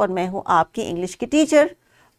और मैं हूँ आपकी इंग्लिश की टीचर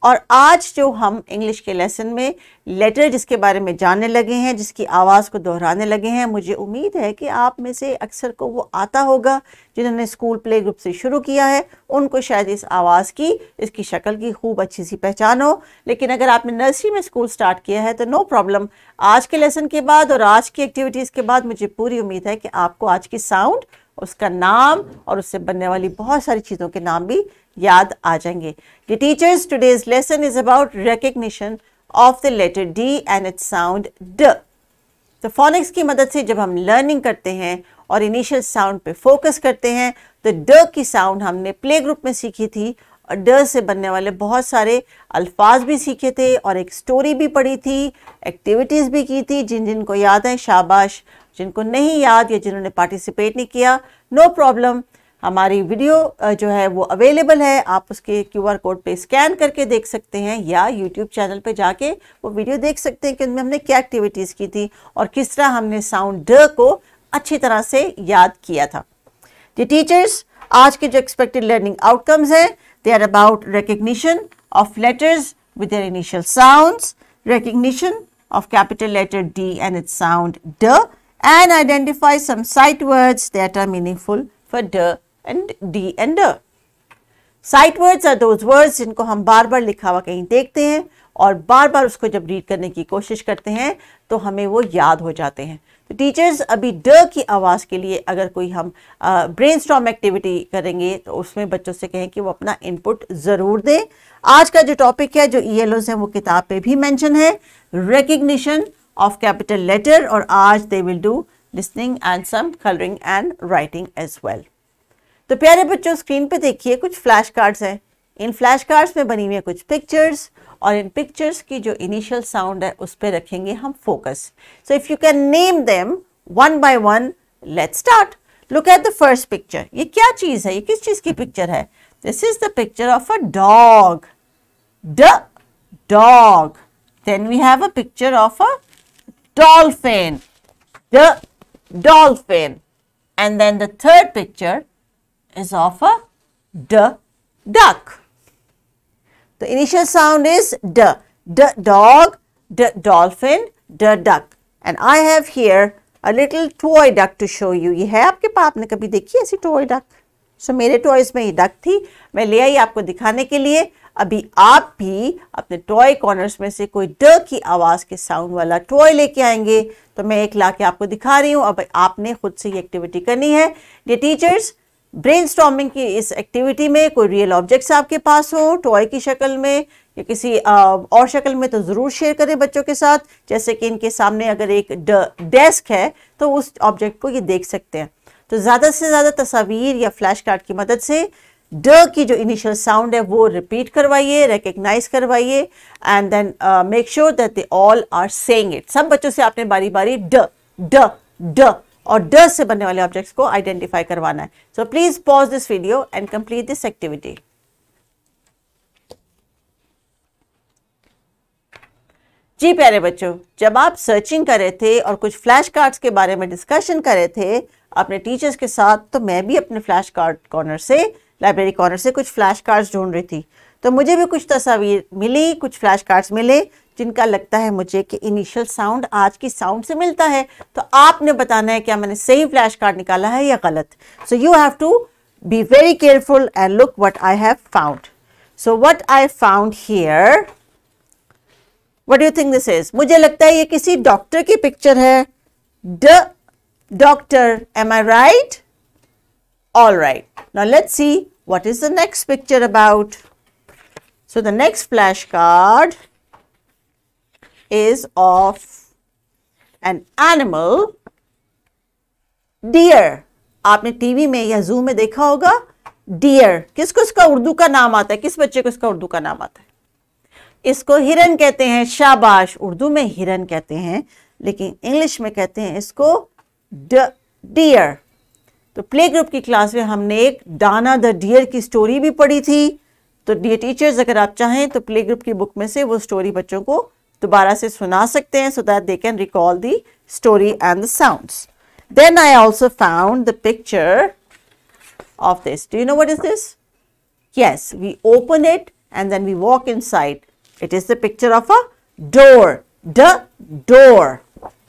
और आज जो हम इंग्लिश के लेसन में लेटर जिसके बारे में जानने लगे हैं जिसकी आवाज़ को दोहराने लगे हैं मुझे उम्मीद है कि आप में से अक्सर को वो आता होगा जिन्होंने स्कूल प्ले ग्रुप से शुरू किया है उनको शायद इस आवाज़ की इसकी शक्ल की खूब अच्छी सी पहचान हो लेकिन अगर आपने नर्सरी में स्कूल स्टार्ट किया है तो नो प्रॉब्लम आज के लेसन के बाद और आज की एक्टिविटीज़ के बाद मुझे पूरी उम्मीद है कि आपको आज की साउंड उसका नाम और उससे बनने वाली बहुत सारी चीज़ों के नाम भी याद आ जाएंगे D teachers today's lesson is about recognition of the letter D and its sound ड तो फोनिक्स की मदद से जब हम लर्निंग करते हैं और इनिशियल साउंड पे फोकस करते हैं तो ड की साउंड हमने प्ले ग्रुप में सीखी थी और ड से बनने वाले बहुत सारे अल्फाज भी सीखे थे और एक स्टोरी भी पढ़ी थी एक्टिविटीज़ भी की थी जिन जिन को याद है शाबाश जिनको नहीं याद या जिन्होंने पार्टिसिपेट नहीं किया नो no प्रॉब्लम हमारी वीडियो जो है वो अवेलेबल है आप उसके क्यूआर कोड पे स्कैन करके देख सकते हैं या यूट्यूब चैनल पे जाके वो वीडियो देख सकते हैं कि उनमें हमने क्या एक्टिविटीज़ की थी और किस तरह हमने साउंड ड को अच्छी तरह से याद किया था दी टीचर्स आज के जो एक्सपेक्टेड लर्निंग आउटकम्स हैं they are about recognition of letters with their initial sound recognition of capital letter D and its sound ड and identify some sight words that are meaningful for d and d and d. Sight words are those words जिनको हम बार बार लिखा हुआ कहीं देखते हैं और बार बार उसको जब रीड करने की कोशिश करते हैं तो हमें वो याद हो जाते हैं तो टीचर्स अभी ड की आवाज़ के लिए अगर कोई हम ब्रेन स्टॉम एक्टिविटी करेंगे तो उसमें बच्चों से कहें कि वो अपना इनपुट ज़रूर दें आज का जो टॉपिक है जो ई e हैं वो किताब पे भी मैंशन है recognition of capital letter or R's, they will do listening and some coloring and writing as well. तो प्यारे बच्चों स्क्रीन पे देखिए कुछ फ्लैश कार्ड्स हैं इन फ्लैश कार्ड्स में बनी हुई है कुछ पिक्चर्स और इन पिक्चर्स की जो इनिशियल साउंड है उस पर रखेंगे हम focus so if you can name them one by one let start look at the first picture ये क्या चीज़ है ये किस चीज़ की पिक्चर है this is the picture of a dog the dog then we have a picture of a dolphin. The dolphin. And then the third picture is of a d duck. The initial sound is d. D dog, d dolphin, d duck. And I have here a little toy duck to show you. ये है आपके पास आपने कभी देखी ऐसी toy duck? सो मेरे toys में ये डक थी मैं ले आई आपको दिखाने के लिए अभी आप भी अपने टॉय कॉर्नर्स में से कोई ड की आवाज़ के साउंड वाला टॉय लेके आएंगे तो मैं एक ला के आपको दिखा रही हूँ अब आपने खुद से ये एक्टिविटी करनी है ये टीचर्स ब्रेन की इस एक्टिविटी में कोई रियल ऑब्जेक्ट्स आपके पास हो टॉय की शक्ल में या किसी और शक्ल में तो ज़रूर शेयर करें बच्चों के साथ जैसे कि इनके सामने अगर एक डेस्क है तो उस ऑब्जेक्ट को ये देख सकते हैं तो ज़्यादा से ज़्यादा तस्वीर या फ्लैश कार्ड की मदद से ड की जो इनिशियल साउंड है वो रिपीट करवाइए रिकग्नाइज करवाइए and then make sure that they all are saying it सब बच्चों से आपने बारी बारी ड ड ड और ड से बनने वाले ऑब्जेक्ट्स को आइडेंटिफाई करवाना है so please pause this video and complete this activity जी प्यारे बच्चों जब आप सर्चिंग कर रहे थे और कुछ फ्लैश कार्ड्स के बारे में डिस्कशन कर रहे थे अपने टीचर्स के साथ तो मैं भी अपने फ्लैश कार्ड कॉर्नर से लाइब्रेरी कॉर्नर से कुछ फ्लैश कार्ड्स ढूंढ रही थी तो मुझे भी कुछ तस्वीर मिली कुछ फ्लैश कार्ड्स मिले जिनका लगता है मुझे कि इनिशियल साउंड आज की साउंड से मिलता है तो आपने बताना है क्या मैंने सही फ्लैश कार्ड निकाला है या गलत so you have to be very careful and look what I have found so what I found here what you think this is मुझे लगता है ये किसी डॉक्टर की पिक्चर है the doctor. Am I right? All right. Now, let's see what is the next picture about. So, the next flash card is of an animal deer. आपने TV में या जू में देखा होगा डियर किसको इसका उर्दू का नाम आता है किस बच्चे को इसका उर्दू का नाम आता है इसको हिरन कहते हैं शाबाश उर्दू में हिरन कहते हैं लेकिन इंग्लिश में कहते हैं इसको द डियर तो प्ले ग्रुप की क्लास में हमने एक डाना द डियर की स्टोरी भी पढ़ी थी तो डियर टीचर्स अगर आप चाहें तो प्ले ग्रुप की बुक में से वो स्टोरी बच्चों को दोबारा से सुना सकते हैं so that they can recall the story and the sounds then I also found the picture of this do you know what is this we open it and then we walk inside it is the picture of a door the door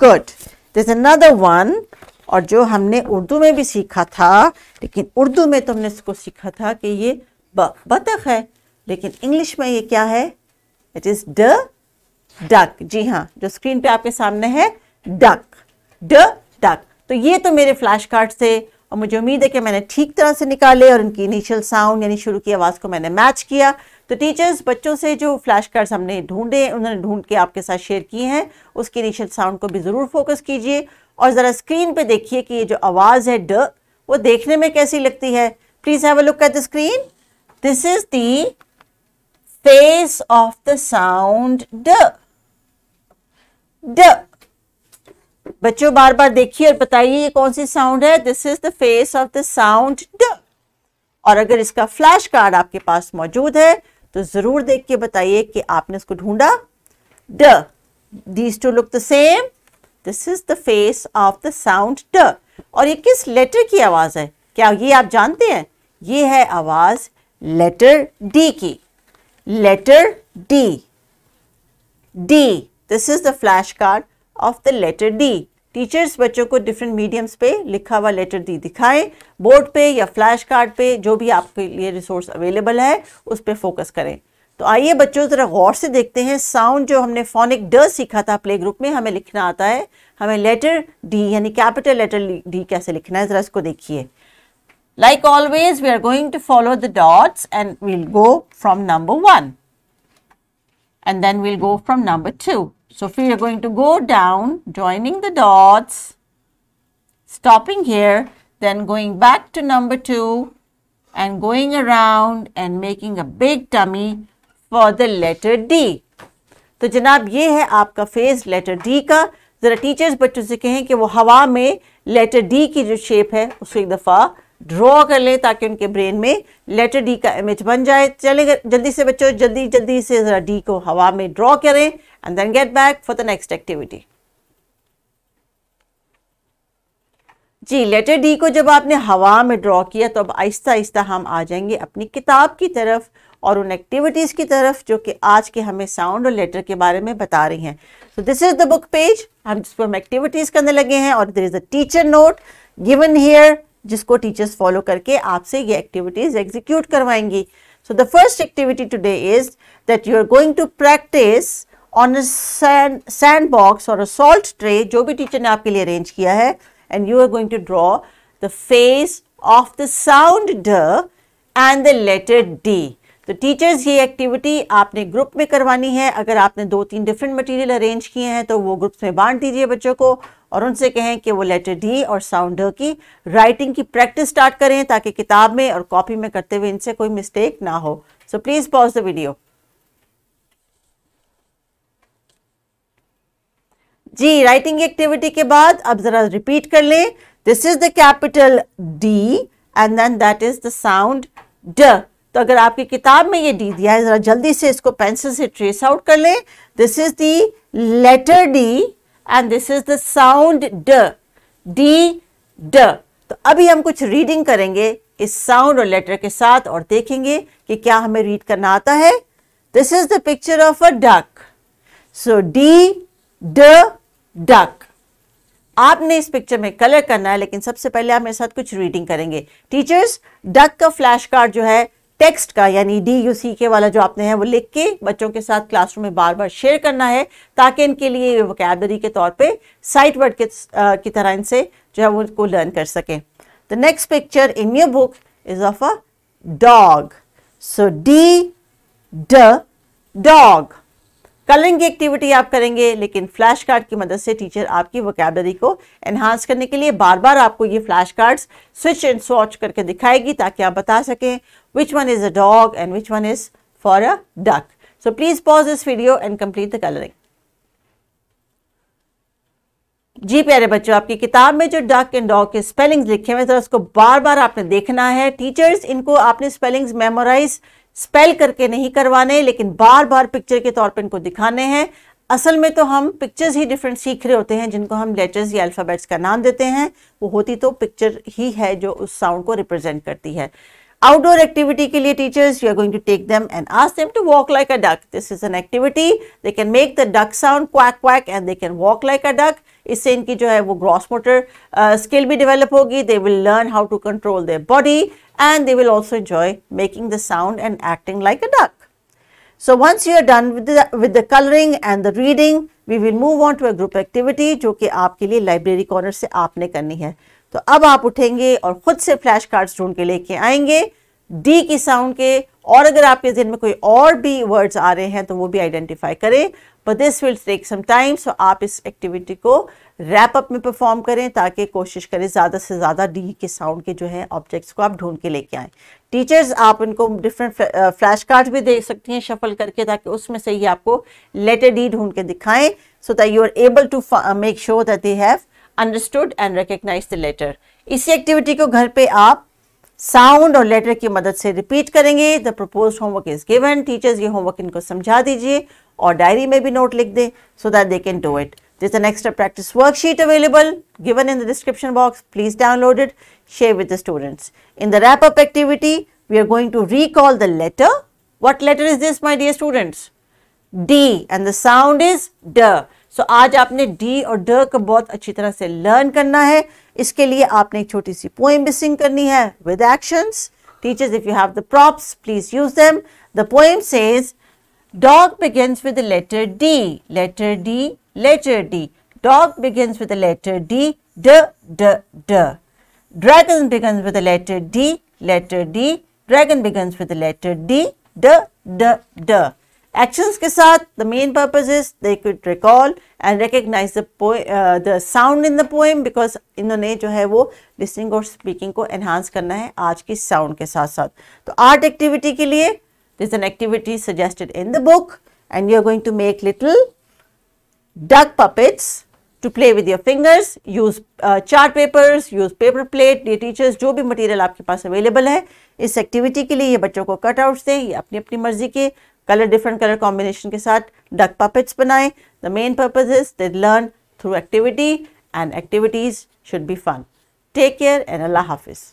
good this another one और जो हमने उर्दू में भी सीखा था लेकिन उर्दू में तो हमने इसको सीखा था कि ये ब, बतख है लेकिन इंग्लिश में ये क्या है इट इज़ ड डक जी हाँ जो स्क्रीन पे आपके सामने है डक ड डक तो ये तो मेरे फ्लैश कार्ड से और मुझे उम्मीद है कि मैंने ठीक तरह से निकाले और उनकी इनिशियल साउंड यानी शुरू की आवाज़ को मैंने मैच किया तो टीचर्स बच्चों से जो फ्लैश कार्ड्स हमने ढूंढे उन्होंने ढूंढ के आपके साथ शेयर किए हैं उसकी इनिशियल साउंड को भी ज़रूर फोकस कीजिए और ज़रा स्क्रीन पर देखिए कि ये जो आवाज़ है ड वो देखने में कैसी लगती है please have a look at the screen this is the face of the sound ड ड बच्चों बार बार देखिए और बताइए ये कौन सी साउंड है this is the face of the sound ड और अगर इसका फ्लैश कार्ड आपके पास मौजूद है तो जरूर देख के बताइए कि आपने इसको ढूंढा ड these two look the same this is the face of the sound ड और ये किस लेटर की आवाज है क्या ये आप जानते हैं ये है आवाज लेटर डी की letter D D this is the flash card of the letter D teachers बच्चों को डिफरेंट मीडियम्स पे लिखा हुआ लेटर दी दिखाएं बोर्ड पे या फ्लैश कार्ड पे जो भी आपके लिए रिसोर्स अवेलेबल है उस पर फोकस करें तो आइए बच्चों ज़रा गौर से देखते हैं साउंड जो हमने फोनिक ड सीखा था प्ले ग्रुप में हमें लिखना आता है हमें लेटर डी यानी कैपिटल लेटर डी कैसे लिखना है ज़रा इसको देखिए like always we are going to follow the dots and we'll go from number one and then we'll go from number two So if we are going to go down, joining the dots, stopping here, then going back to number 2 and going around and making a big tummy for the letter D. तो जनाब ये है आपका face letter D का ज़रा teachers बच्चों से कहें कि वो हवा में लेटर डी की जो शेप है उसको एक दफ़ा ड्रॉ कर लें ताकि उनके ब्रेन में लेटर डी का इमेज बन जाए चले जल्दी से बच्चों जल्दी जल्दी से ज़रा डी को हवा में ड्रॉ करें and then get back for the next activity जी लेटर डी को जब आपने हवा में ड्रॉ किया तो अब आहिस्ता आहिस्ता हम आ जाएंगे अपनी किताब की तरफ और उन एक्टिविटीज़ की तरफ जो कि आज के हमें साउंड और लेटर के बारे में बता रही हैं so this is the book page हम जिस पर हम एक्टिविटीज़ करने लगे हैं और there is a teacher note given here जिसको टीचर्स फॉलो करके आपसे ये एक्टिविटीज एग्जीक्यूट करवाएंगी so the first activity today is that you are going to practise on sand box और अ सॉल्ट ट्रे जो भी टीचर ने आपके लिए अरेंज किया है and you are going to draw the face of the sound ड and the letter D तो टीचर्स ये एक्टिविटी आपने ग्रुप में करवानी है अगर आपने दो तीन डिफरेंट मटेरियल अरेंज किए हैं तो वो ग्रुप्स में बांट दीजिए बच्चों को और उनसे कहें कि वो लेटर डी और साउंड ड की राइटिंग की प्रैक्टिस स्टार्ट करें ताकि किताब में और कॉपी में करते हुए इनसे कोई मिस्टेक ना हो so please pause the video जी राइटिंग एक्टिविटी के बाद अब जरा रिपीट कर लें this is the capital D and then that is the sound ड तो अगर आपकी किताब में ये डी दिया है ज़रा जल्दी से इसको पेंसिल से ट्रेस आउट कर लें this is the letter D and this is the sound ड डी ड तो अभी हम कुछ रीडिंग करेंगे इस साउंड और लेटर के साथ और देखेंगे कि क्या हमें रीड करना आता है this is the picture of a duck so D ड डक आपने इस पिक्चर में कलर करना है लेकिन सबसे पहले आप मेरे साथ कुछ रीडिंग करेंगे टीचर्स डक का फ्लैश कार्ड जो है टेक्स्ट का यानी डी यू सी के वाला जो आपने है वो लिख के बच्चों के साथ क्लासरूम में बार बार शेयर करना है ताकि इनके लिए वोकेबलरी के तौर पे साइट वर्ड के आ, की तरह इनसे जो है वो उनको लर्न कर सकें the next picture in your book is of a dog so D ड डॉग कलरिंग की एक्टिविटी आप करेंगे लेकिन फ्लैश कार्ड की मदद से टीचर आपकी वोकेबलरी को एनहांस करने के लिए बार बार आपको ये flash cards switch and swatch करके दिखाएगी ताकि आप बता सकें which one is a dog and which one is for a duck. So, please pause this video and complete the coloring. जी प्यारे बच्चों आपकी किताब में जो डक एंड डॉग के स्पेलिंग्स लिखे हुए थे तो उसको बार बार आपने देखना है टीचर्स इनको आपने स्पेलिंग्स मेमोराइज स्पेल करके नहीं करवाने लेकिन बार बार पिक्चर के तौर पर इनको दिखाने हैं असल में तो हम पिक्चर्स ही डिफरेंट सीख रहे होते हैं जिनको हम लेटर्स या अल्फ़ाबेट्स का नाम देते हैं वो होती तो पिक्चर ही है जो उस साउंड को रिप्रेजेंट करती है outdoor activity ke liye teachers you are going to take them and ask them to walk like a duck this is an activity they can make the duck sound quack quack and they can walk like a duck इससे इनकी जो है वो gross motor skill भी develop होगी they will learn how to control their body and they will also enjoy making the sound and acting like a duck So once you are done with the, with the coloring and the reading, we will move on to a group activity जो कि आपके लिए library corner से आपने करनी है तो अब आप उठेंगे और खुद से फ्लैश कार्ड्स ढूंढ के लेके आएंगे डी की साउंड के और अगर आपके जहन में कोई और भी वर्ड्स आ रहे हैं तो वो भी आइडेंटिफाई करें but this will take some time so आप इस एक्टिविटी को रैप अप में परफॉर्म करें ताकि कोशिश करें ज़्यादा से ज़्यादा डी के साउंड के जो है ऑब्जेक्ट्स को आप ढूंढ के लेके आएँ टीचर्स आप इनको डिफरेंट फ्लैश कार्ड भी दे सकती हैं शफल करके ताकि उसमें से ही आपको लेटर डी ढूंढ के दिखाएं so that you are able to make sure that they have Understood and recognise the letter. इसी एक्टिविटी को घर पे आप साउंड और लेटर की मदद से रिपीट करेंगे the propose homework is given teachers ये होमवर्क इनको समझा दीजिए और डायरी में भी नोट लिख दें so that they can do it There's an extra practice worksheet available given in the description box. Please download it, share with the students. In the wrap-up activity, we are going to recall the letter. What letter is this, my dear students? D and the sound is D. So आज आपने D और ड को बहुत अच्छी तरह से learn करना है इसके लिए आपने एक छोटी सी पोएम भी सिंग करनी है with actions teachers if you have the props please use them the poem says dog begins with letter D letter D letter D dog begins with letter D ड ड ड dragon begins with the letter D, D D, dragon begins with the letter D, ड Actions ke saath, the main purpose is they could recall and recognize the, uh, the sound in the poem because इन्होंने जो है वो listening और speaking को enhance करना है आज की sound के साथ साथ तो art activity के लिए there's an activity suggested in the book and you're going to make little duck puppets to play with your fingers use uh, chart papers use paper plate dear teachers जो भी material आपके पास available है इस activity के लिए ये बच्चों को कटआउट्स दें ये अपनी अपनी मर्जी के कलर डिफरेंट कलर कॉम्बिनेशन के साथ डक पपेट्स बनाए the main purpose is they learn through activity and activities should be fun take care and अल्लाह हाफिज़